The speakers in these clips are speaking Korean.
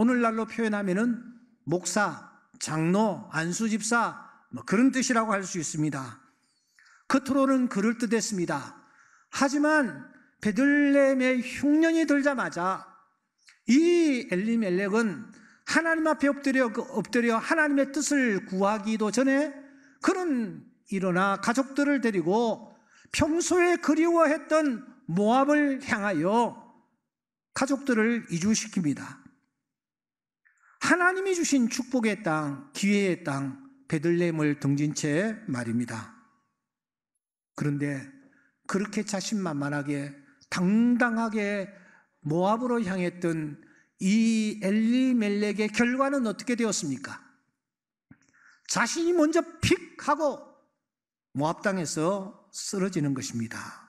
오늘날로 표현하면은 목사, 장로, 안수집사 뭐 그런 뜻이라고 할 수 있습니다. 겉으로는 그 그를 뜻했습니다. 하지만 베들렘의 흉년이 들자마자 이 엘리멜렉은 하나님 앞에 엎드려 엎드려 하나님의 뜻을 구하기도 전에 그는 일어나 가족들을 데리고 평소에 그리워했던 모압을 향하여 가족들을 이주시킵니다. 하나님이 주신 축복의 땅, 기회의 땅, 베들렘을 등진 채 말입니다. 그런데 그렇게 자신만만하게 당당하게 모압으로 향했던 이 엘리멜렉의 결과는 어떻게 되었습니까? 자신이 먼저 픽 하고 모압 땅에서 쓰러지는 것입니다.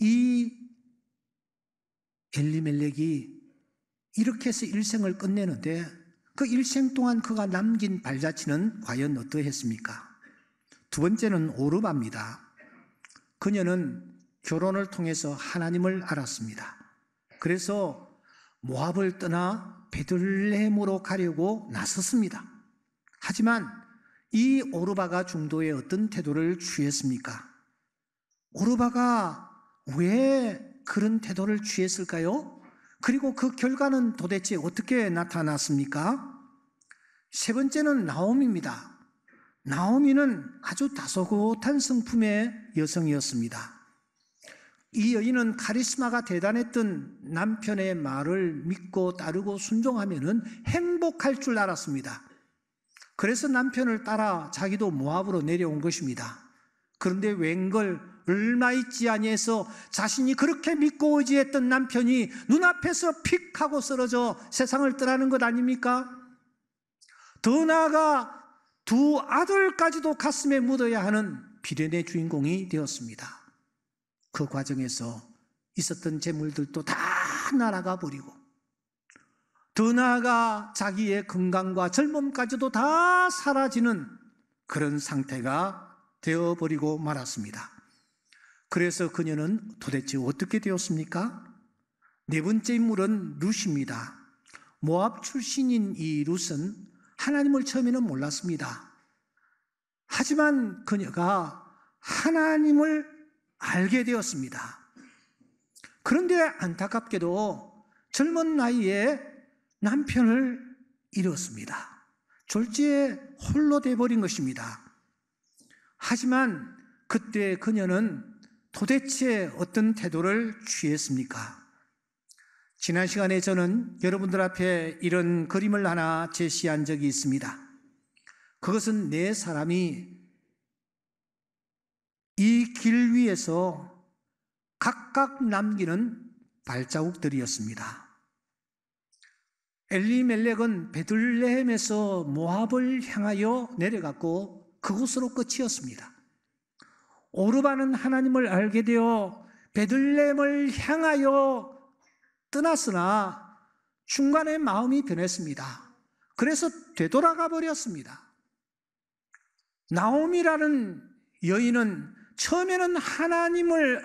이 엘리멜렉이 이렇게 해서 일생을 끝내는데 그 일생 동안 그가 남긴 발자취는 과연 어떠했습니까? 두 번째는 오르바입니다. 그녀는 결혼을 통해서 하나님을 알았습니다. 그래서 모압을 떠나 베들레헴으로 가려고 나섰습니다. 하지만 이 오르바가 중도에 어떤 태도를 취했습니까? 오르바가 왜 그런 태도를 취했을까요? 그리고 그 결과는 도대체 어떻게 나타났습니까? 세 번째는 나옴입니다. 나오미는 아주 다소곳한 성품의 여성이었습니다. 이 여인은 카리스마가 대단했던 남편의 말을 믿고 따르고 순종하면 행복할 줄 알았습니다. 그래서 남편을 따라 자기도 모압으로 내려온 것입니다. 그런데 웬걸 얼마 있지 아니해서 자신이 그렇게 믿고 의지했던 남편이 눈앞에서 픽 하고 쓰러져 세상을 떠나는 것 아닙니까? 더 나아가 두 아들까지도 가슴에 묻어야 하는 비련의 주인공이 되었습니다. 그 과정에서 있었던 재물들도 다 날아가 버리고 더 나아가 자기의 건강과 젊음까지도 다 사라지는 그런 상태가 되어버리고 말았습니다. 그래서 그녀는 도대체 어떻게 되었습니까? 네 번째 인물은 룻입니다. 모압 출신인 이 루스는 하나님을 처음에는 몰랐습니다. 하지만 그녀가 하나님을 알게 되었습니다. 그런데 안타깝게도 젊은 나이에 남편을 잃었습니다. 졸지에 홀로 돼버린 것입니다. 하지만 그때 그녀는 도대체 어떤 태도를 취했습니까? 지난 시간에 저는 여러분들 앞에 이런 그림을 하나 제시한 적이 있습니다. 그것은 네 사람이 이 길 위에서 각각 남기는 발자국들이었습니다. 엘리멜렉은 베들레헴에서 모압을 향하여 내려갔고 그곳으로 끝이었습니다. 오르반은 하나님을 알게 되어 베들렘을 향하여 떠났으나 중간에 마음이 변했습니다. 그래서 되돌아가 버렸습니다. 나옴이라는 여인은 처음에는 하나님을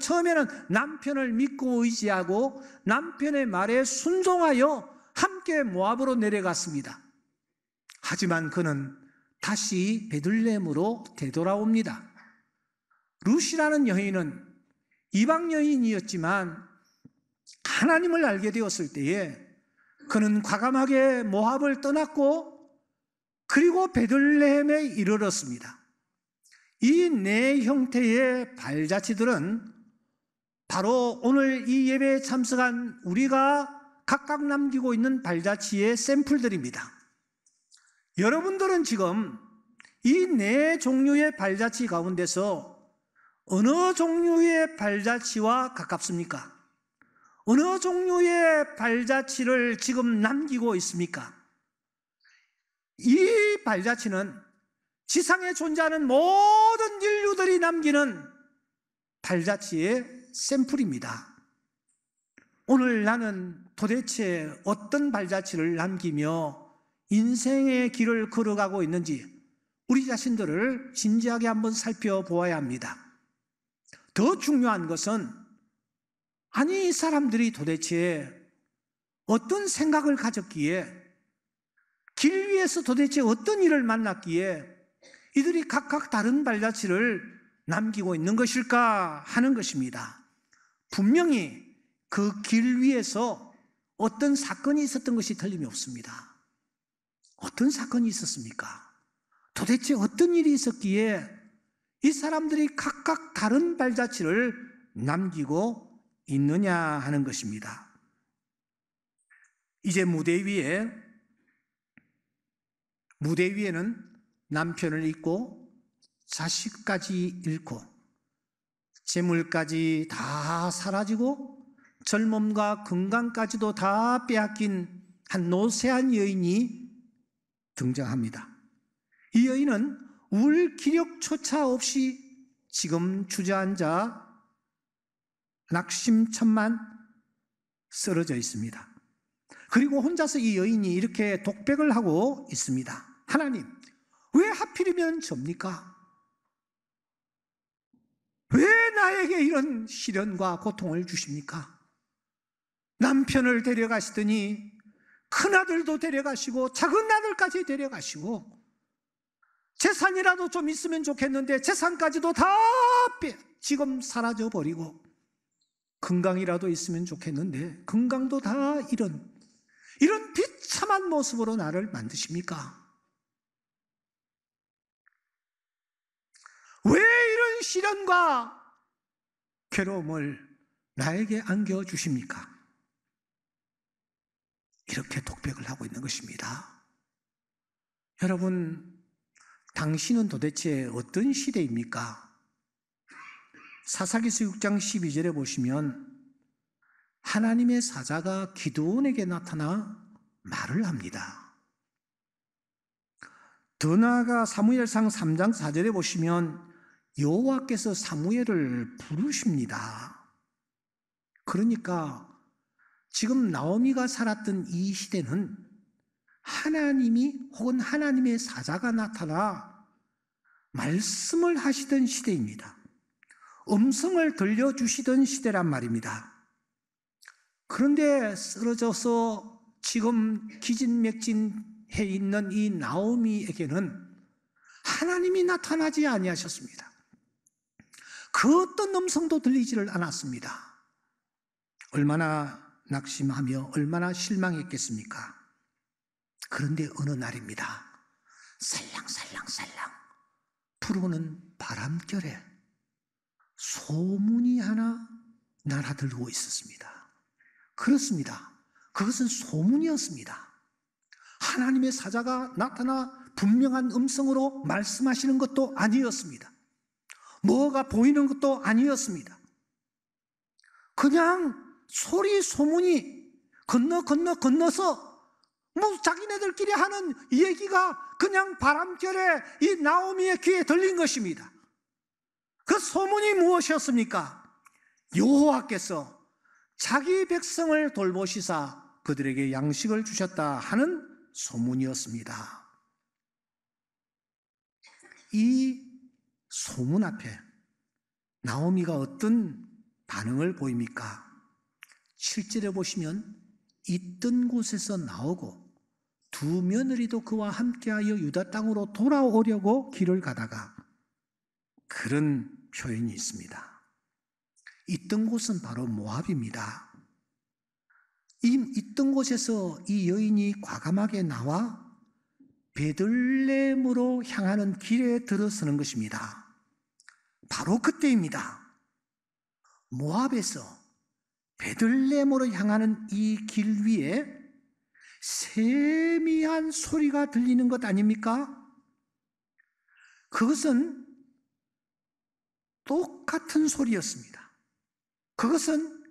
처음에는 남편을 믿고 의지하고 남편의 말에 순종하여 함께 모압으로 내려갔습니다. 하지만 그는 다시 베들레헴으로 되돌아옵니다. 루시라는 여인은 이방 여인이었지만 하나님을 알게 되었을 때에 그는 과감하게 모합을 떠났고 그리고 베들레헴에 이르렀습니다. 이 네 형태의 발자취들은 바로 오늘 이 예배에 참석한 우리가 각각 남기고 있는 발자취의 샘플들입니다. 여러분들은 지금 이 네 종류의 발자취 가운데서 어느 종류의 발자취와 가깝습니까? 어느 종류의 발자취를 지금 남기고 있습니까? 이 발자취는 지상에 존재하는 모든 인류들이 남기는 발자취의 샘플입니다. 오늘 나는 도대체 어떤 발자취를 남기며 인생의 길을 걸어가고 있는지 우리 자신들을 진지하게 한번 살펴보아야 합니다. 더 중요한 것은 아니, 이 사람들이 도대체 어떤 생각을 가졌기에 길 위에서 도대체 어떤 일을 만났기에 이들이 각각 다른 발자취를 남기고 있는 것일까 하는 것입니다. 분명히 그 길 위에서 어떤 사건이 있었던 것이 틀림이 없습니다. 어떤 사건이 있었습니까? 도대체 어떤 일이 있었기에 이 사람들이 각각 다른 발자취를 남기고 있느냐 하는 것입니다. 이제 무대 위에 무대 위에는 남편을 잃고 자식까지 잃고 재물까지 다 사라지고 젊음과 건강까지도 다 빼앗긴 한 노쇠한 여인이 등장합니다. 이 여인은 울 기력조차 없이 지금 주저앉아 낙심천만 쓰러져 있습니다. 그리고 혼자서 이 여인이 이렇게 독백을 하고 있습니다. 하나님, 왜 하필이면 접니까? 왜 나에게 이런 시련과 고통을 주십니까? 남편을 데려가시더니 큰아들도 데려가시고 작은아들까지 데려가시고 재산이라도 좀 있으면 좋겠는데 재산까지도 다 빼, 지금 사라져버리고 건강이라도 있으면 좋겠는데 건강도 다 이런 이런 비참한 모습으로 나를 만드십니까? 왜 이런 시련과 괴로움을 나에게 안겨 주십니까? 이렇게 독백을 하고 있는 것입니다. 여러분 당신은 도대체 어떤 시대입니까? 사사기서 6장 12절에 보시면 하나님의 사자가 기드온에게 나타나 말을 합니다. 더 나아가 사무엘상 3장 4절에 보시면 여호와께서 사무엘을 부르십니다. 그러니까 지금 나오미가 살았던 이 시대는 하나님이 혹은 하나님의 사자가 나타나 말씀을 하시던 시대입니다. 음성을 들려주시던 시대란 말입니다. 그런데 쓰러져서 지금 기진맥진해 있는 이 나오미에게는 하나님이 나타나지 아니하셨습니다. 그 어떤 음성도 들리지를 않았습니다. 얼마나 낙심하며 얼마나 실망했겠습니까? 그런데 어느 날입니다. 살랑살랑살랑 불어오는 바람결에 소문이 하나 날아들고 있었습니다. 그렇습니다. 그것은 소문이었습니다. 하나님의 사자가 나타나 분명한 음성으로 말씀하시는 것도 아니었습니다. 뭐가 보이는 것도 아니었습니다. 그냥 소리 소문이 건너 건너 건너서 뭐 자기네들끼리 하는 얘기가 그냥 바람결에 이 나오미의 귀에 들린 것입니다. 그 소문이 무엇이었습니까? 여호와께서 자기 백성을 돌보시사 그들에게 양식을 주셨다 하는 소문이었습니다. 이 소문 앞에 나오미가 어떤 반응을 보입니까? 실제로 보시면 있던 곳에서 나오고 두 며느리도 그와 함께하여 유다 땅으로 돌아오려고 길을 가다가 그런 표현이 있습니다. 있던 곳은 바로 모압입니다. 이 있던 곳에서 이 여인이 과감하게 나와 베들레헴으로 향하는 길에 들어서는 것입니다. 바로 그때입니다. 모압에서 베들레헴으로 향하는 이 길 위에 세미한 소리가 들리는 것 아닙니까? 그것은 똑같은 소리였습니다. 그것은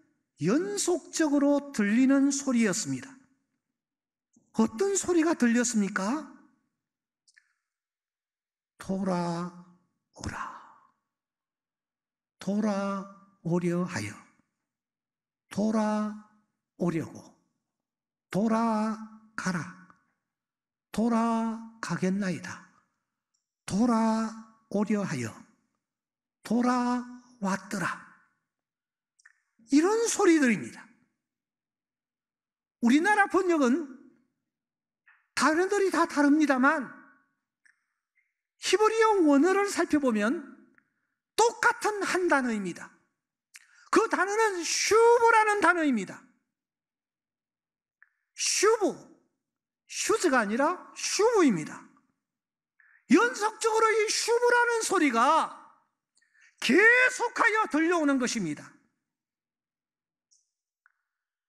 연속적으로 들리는 소리였습니다. 어떤 소리가 들렸습니까? 돌아오라. 돌아오려 하여. 돌아오려고. 돌아가라. 돌아가겠나이다. 돌아오려 하여 돌아왔더라. 이런 소리들입니다. 우리나라 번역은 다른 들이 다 다릅니다만 히브리어 원어를 살펴보면 똑같은 한 단어입니다. 그 단어는 슈브라는 단어입니다. 슈브, 슈즈가 아니라 슈브입니다. 연속적으로 이 슈브라는 소리가 계속하여 들려오는 것입니다.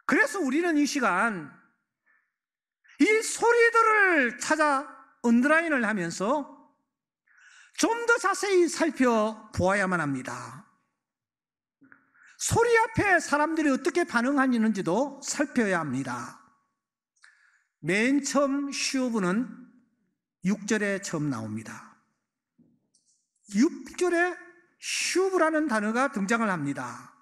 그래서 우리는 이 시간 이 소리들을 찾아 언드라인을 하면서 좀 더 자세히 살펴보아야만 합니다. 소리 앞에 사람들이 어떻게 반응하는지도 살펴야 합니다. 맨 처음 시오브는 6절에 처음 나옵니다. 6절에 시오브라는 단어가 등장을 합니다.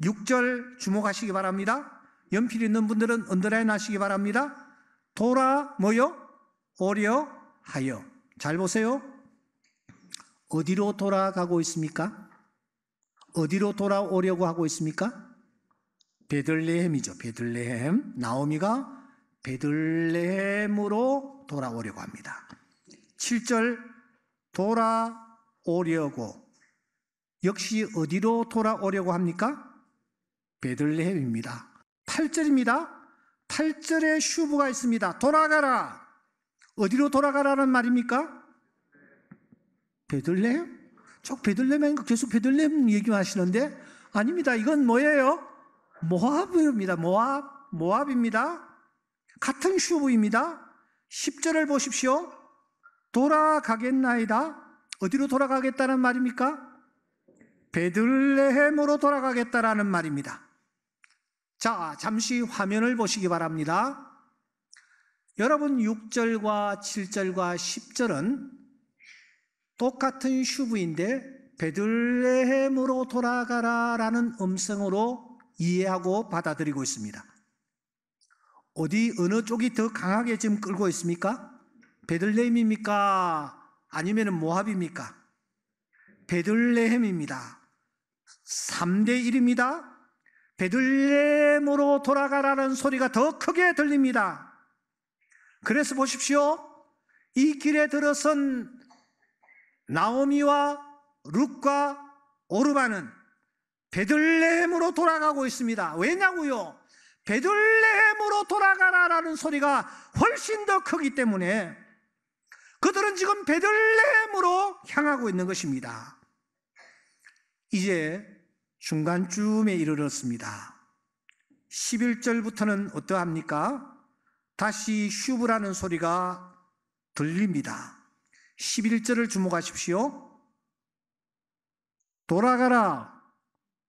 6절 주목하시기 바랍니다. 연필 있는 분들은 언더라인 하시기 바랍니다. 돌아 모여 오려 하여. 잘 보세요. 어디로 돌아가고 있습니까? 어디로 돌아오려고 하고 있습니까? 베들레헴이죠. 베들레헴. 나오미가 베들레헴으로 돌아오려고 합니다. 7절 돌아오려고 역시 어디로 돌아오려고 합니까? 베들레헴입니다. 8절입니다. 8절에 슈브가 있습니다. 돌아가라. 어디로 돌아가라는 말입니까? 베들레헴? 저 베들레헴 계속 베들레헴 얘기하시는데 아닙니다. 이건 뭐예요? 모압입니다. 모압. 모합. 모압입니다. 같은 슈브입니다. 10절을 보십시오. 돌아가겠나이다. 어디로 돌아가겠다는 말입니까? 베들레헴으로 돌아가겠다라는 말입니다. 자, 잠시 화면을 보시기 바랍니다. 여러분 6절과 7절과 10절은 똑같은 슈브인데 베들레헴으로 돌아가라라는 음성으로 이해하고 받아들이고 있습니다. 어디 어느 쪽이 더 강하게 지금 끌고 있습니까? 베들레헴입니까? 아니면 모합입니까 베들레헴입니다. 3대 1입니다. 베들레헴으로 돌아가라는 소리가 더 크게 들립니다. 그래서 보십시오. 이 길에 들어선 나오미와 룩과 오르반은 베들레헴으로 돌아가고 있습니다. 왜냐고요? 베들레헴으로 돌아가라라는 소리가 훨씬 더 크기 때문에 그들은 지금 베들레헴으로 향하고 있는 것입니다. 이제 중간쯤에 이르렀습니다. 11절부터는 어떠합니까? 다시 슈브라는 소리가 들립니다. 11절을 주목하십시오. 돌아가라.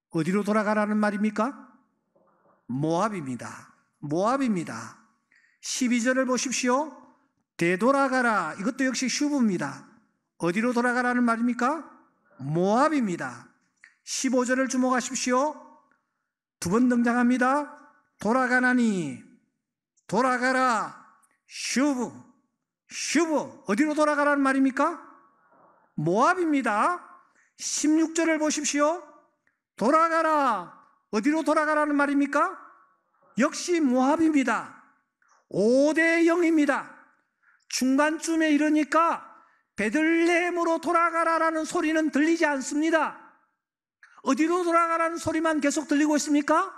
어디로 돌아가라는 말입니까? 모압입니다. 모압입니다. 12절을 보십시오. 되돌아가라. 이것도 역시 슈브입니다. 어디로 돌아가라는 말입니까? 모압입니다. 15절을 주목하십시오. 두 번 등장합니다. 돌아가나니 돌아가라 슈브 슈브 어디로 돌아가라는 말입니까? 모압입니다. 16절을 보십시오. 돌아가라 어디로 돌아가라는 말입니까? 역시 모합입니다. 5대 0입니다. 중간쯤에 이러니까 베들레헴으로 돌아가라라는 소리는 들리지 않습니다. 어디로 돌아가라는 소리만 계속 들리고 있습니까?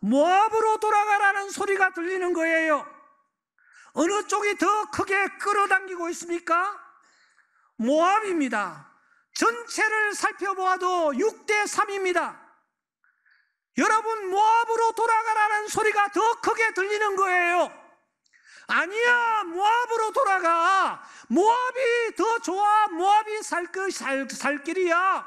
모압으로 돌아가라는 소리가 들리는 거예요. 어느 쪽이 더 크게 끌어당기고 있습니까? 모압입니다. 전체를 살펴보아도 6대 3입니다. 여러분 모압으로 돌아가라는 소리가 더 크게 들리는 거예요. 아니야 모압으로 돌아가 모압이 더 좋아 모압이 살, 그, 살, 살 길이야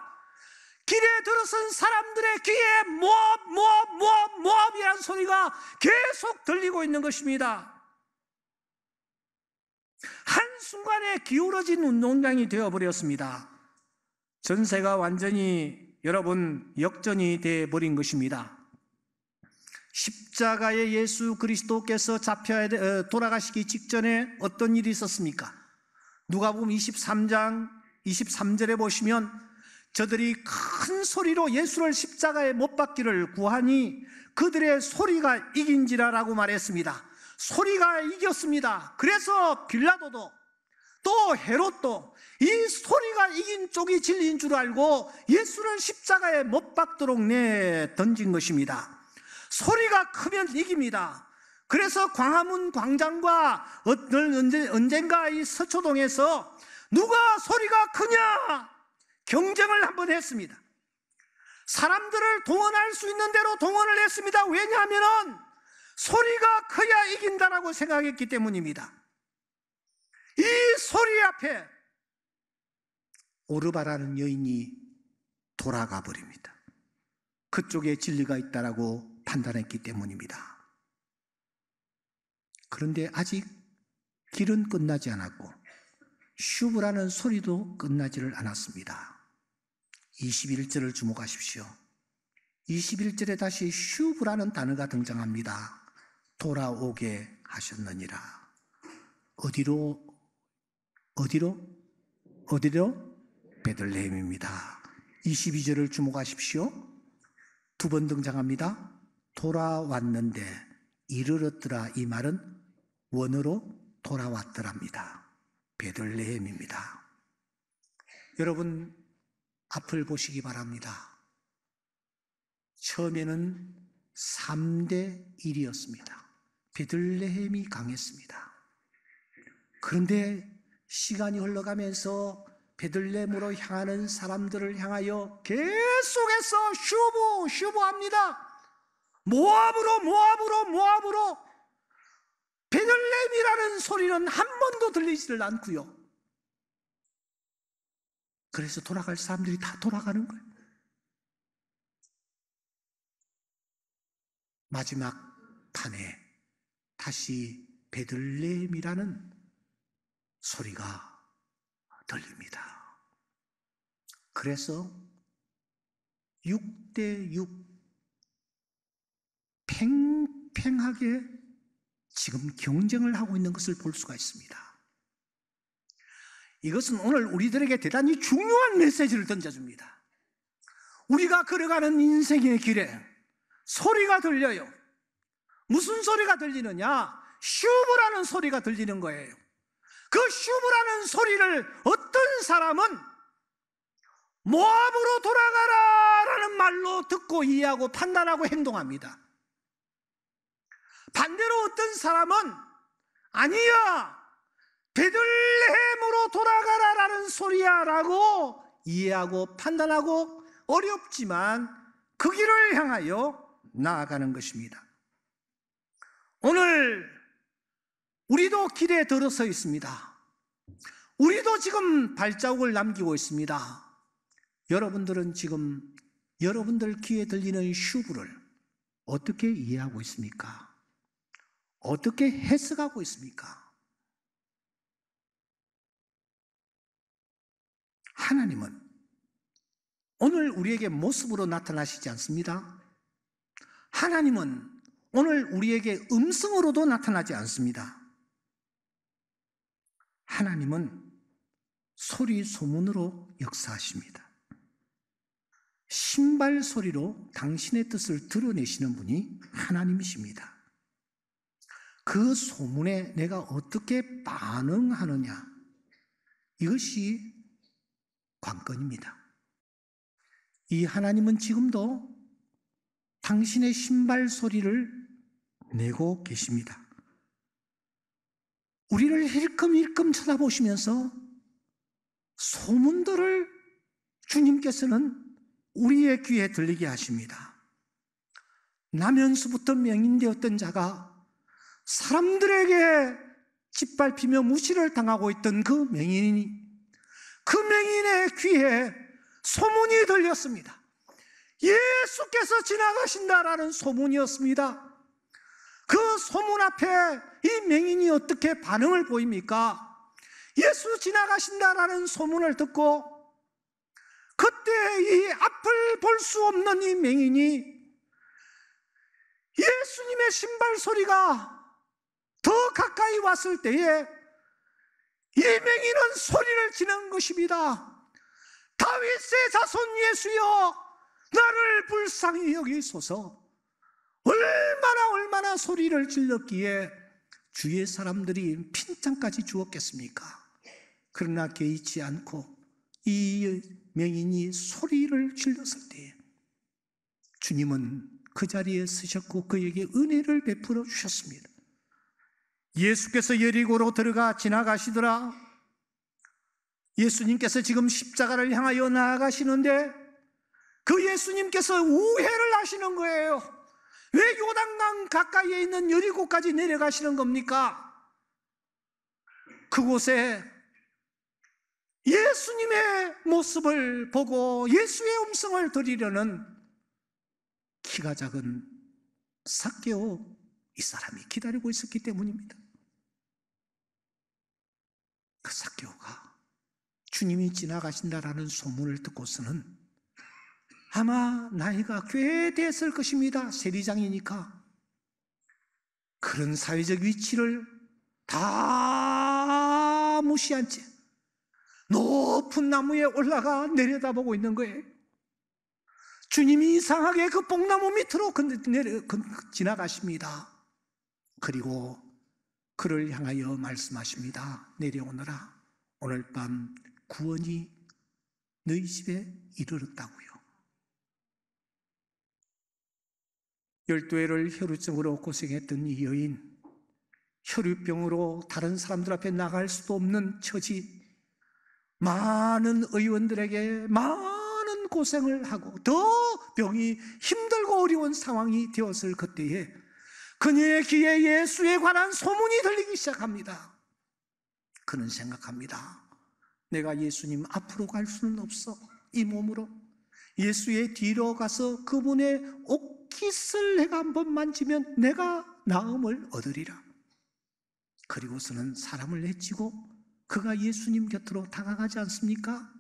길에 들어선 사람들의 귀에 모압 모압 모압 모압이라 소리가 계속 들리고 있는 것입니다 한순간에 기울어진 운동장이 되어버렸습니다 전세가 완전히 여러분 역전이 돼 버린 것입니다. 십자가에 예수 그리스도께서 잡혀 어, 돌아가시기 직전에 어떤 일이 있었습니까? 누가복음 23장 23절에 보시면 저들이 큰 소리로 예수를 십자가에 못 박기를 구하니 그들의 소리가 이긴지라라고 말했습니다. 소리가 이겼습니다. 그래서 빌라도도 또 헤롯도 이 소리가 이긴 쪽이 진리인 줄 알고 예수를 십자가에 못 박도록 내 던진 것입니다. 소리가 크면 이깁니다. 그래서 광화문 광장과 언젠가 이 서초동에서 누가 소리가 크냐 경쟁을 한번 했습니다. 사람들을 동원할 수 있는 대로 동원을 했습니다. 왜냐하면 소리가 커야 이긴다라고 생각했기 때문입니다. 이 소리 앞에 오르바라는 여인이 돌아가 버립니다. 그쪽에 진리가 있다라고 판단했기 때문입니다. 그런데 아직 길은 끝나지 않았고 슈브라는 소리도 끝나지를 않았습니다. 21절을 주목하십시오. 21절에 다시 슈브라는 단어가 등장합니다. 돌아오게 하셨느니라. 어디로 어디로? 어디로? 베들레헴입니다. 22절을 주목하십시오. 두 번 등장합니다. 돌아왔는데 이르렀더라 이 말은 원으로 돌아왔더랍니다. 베들레헴입니다. 여러분 앞을 보시기 바랍니다. 처음에는 3대 1이었습니다. 베들레헴이 강했습니다. 그런데 시간이 흘러가면서 베들렘으로 향하는 사람들을 향하여 계속해서 슈부 슈부합니다. 모압으로 모압으로 모압으로 베들렘이라는 소리는 한 번도 들리지를 않고요. 그래서 돌아갈 사람들이 다 돌아가는 거예요. 마지막 판에 다시 베들렘이라는 소리가 들립니다. 그래서 6대6 팽팽하게 지금 경쟁을 하고 있는 것을 볼 수가 있습니다. 이것은 오늘 우리들에게 대단히 중요한 메시지를 던져줍니다. 우리가 걸어가는 인생의 길에 소리가 들려요. 무슨 소리가 들리느냐? 슈브라는 소리가 들리는 거예요. 그 슈브라는 소리를 어떤 사람은 모압으로 돌아가라 라는 말로 듣고 이해하고 판단하고 행동합니다. 반대로 어떤 사람은 아니야 베들레헴으로 돌아가라 라는 소리야 라고 이해하고 판단하고 어렵지만 그 길을 향하여 나아가는 것입니다. 오늘 우리도 길에 들어서 있습니다. 우리도 지금 발자국을 남기고 있습니다. 여러분들은 지금 여러분들 귀에 들리는 슈브를 어떻게 이해하고 있습니까? 어떻게 해석하고 있습니까? 하나님은 오늘 우리에게 모습으로 나타나시지 않습니다. 하나님은 오늘 우리에게 음성으로도 나타나지 않습니다. 하나님은 소리 소문으로 역사하십니다. 신발 소리로 당신의 뜻을 드러내시는 분이 하나님이십니다. 그 소문에 내가 어떻게 반응하느냐. 이것이 관건입니다. 이 하나님은 지금도 당신의 신발 소리를 내고 계십니다. 우리를 힐끔힐끔 쳐다보시면서 소문들을 주님께서는 우리의 귀에 들리게 하십니다. 남연수부터 명인되었던 자가 사람들에게 짓밟히며 무시를 당하고 있던 그 명인이 그 명인의 귀에 소문이 들렸습니다. 예수께서 지나가신다라는 소문이었습니다. 그 소문 앞에 이 맹인이 어떻게 반응을 보입니까? 예수 지나가신다라는 소문을 듣고 그때 이 앞을 볼 수 없는 이 맹인이 예수님의 신발 소리가 더 가까이 왔을 때에 이 맹인은 소리를 지는 것입니다. 다윗의 자손 예수여 나를 불쌍히 여기소서 얼마나 얼마나 소리를 질렀기에 주위의 사람들이 핀장까지 주었겠습니까? 그러나 개의치 않고 이 명인이 소리를 질렀을 때 주님은 그 자리에 서셨고 그에게 은혜를 베풀어 주셨습니다. 예수께서 여리고로 들어가 지나가시더라. 예수님께서 지금 십자가를 향하여 나아가시는데 그 예수님께서 우회를 하시는 거예요. 왜 요단강 가까이에 있는 여리고까지 내려가시는 겁니까? 그곳에 예수님의 모습을 보고 예수의 음성을 들으려는 키가 작은 삭개오 이 사람이 기다리고 있었기 때문입니다. 그 삭개오가 주님이 지나가신다라는 소문을 듣고서는 아마 나이가 꽤 됐을 것입니다. 세리장이니까. 그런 사회적 위치를 다 무시한 채 높은 나무에 올라가 내려다보고 있는 거예요. 주님이 이상하게 그 뽕나무 밑으로 지나가십니다. 그리고 그를 향하여 말씀하십니다. 내려오너라. 오늘 밤 구원이 너희 집에 이르렀다고요. 열두해를 혈우증으로 고생했던 이 여인, 혈우병으로 다른 사람들 앞에 나갈 수도 없는 처지, 많은 의원들에게 많은 고생을 하고 더 병이 힘들고 어려운 상황이 되었을 그때에 그녀의 귀에 예수에 관한 소문이 들리기 시작합니다. 그는 생각합니다. 내가 예수님 앞으로 갈 수는 없어. 이 몸으로. 예수의 뒤로 가서 그분의 옥 깃을 내가 한번 만지면 내가 나음을 얻으리라. 그리고서는 사람을 해치고 그가 예수님 곁으로 다가가지 않습니까?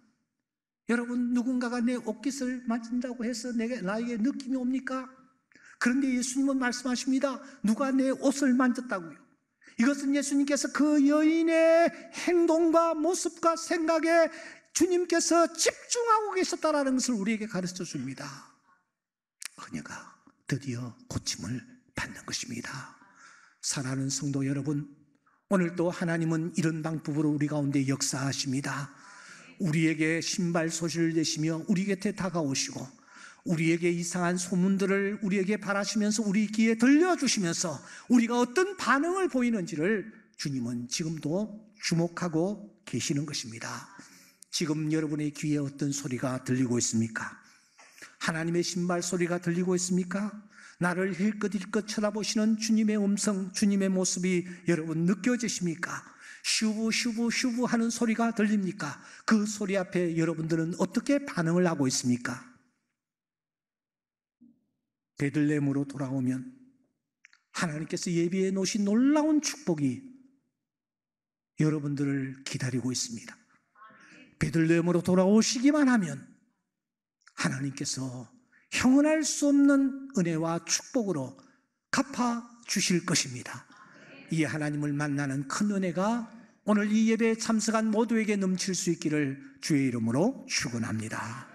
여러분 누군가가 내 옷깃을 만진다고 해서 내게 나에게 느낌이 옵니까? 그런데 예수님은 말씀하십니다. 누가 내 옷을 만졌다고요? 이것은 예수님께서 그 여인의 행동과 모습과 생각에 주님께서 집중하고 계셨다라는 것을 우리에게 가르쳐 줍니다. 그녀가 드디어 고침을 받는 것입니다. 사랑하는 성도 여러분, 오늘 또 하나님은 이런 방법으로 우리 가운데 역사하십니다. 우리에게 신발 소식을 내시며 우리 곁에 다가오시고 우리에게 이상한 소문들을 우리에게 바라시면서 우리 귀에 들려주시면서 우리가 어떤 반응을 보이는지를 주님은 지금도 주목하고 계시는 것입니다. 지금 여러분의 귀에 어떤 소리가 들리고 있습니까? 하나님의 신발 소리가 들리고 있습니까? 나를 힐끗힐끗 쳐다보시는 주님의 음성, 주님의 모습이 여러분 느껴지십니까? 슈브 슈브 슈브 하는 소리가 들립니까? 그 소리 앞에 여러분들은 어떻게 반응을 하고 있습니까? 베들렘으로 돌아오면 하나님께서 예비해 놓으신 놀라운 축복이 여러분들을 기다리고 있습니다. 베들렘으로 돌아오시기만 하면 하나님께서 형언할 수 없는 은혜와 축복으로 갚아 주실 것입니다. 이 하나님을 만나는 큰 은혜가 오늘 이 예배에 참석한 모두에게 넘칠 수 있기를 주의 이름으로 축원합니다.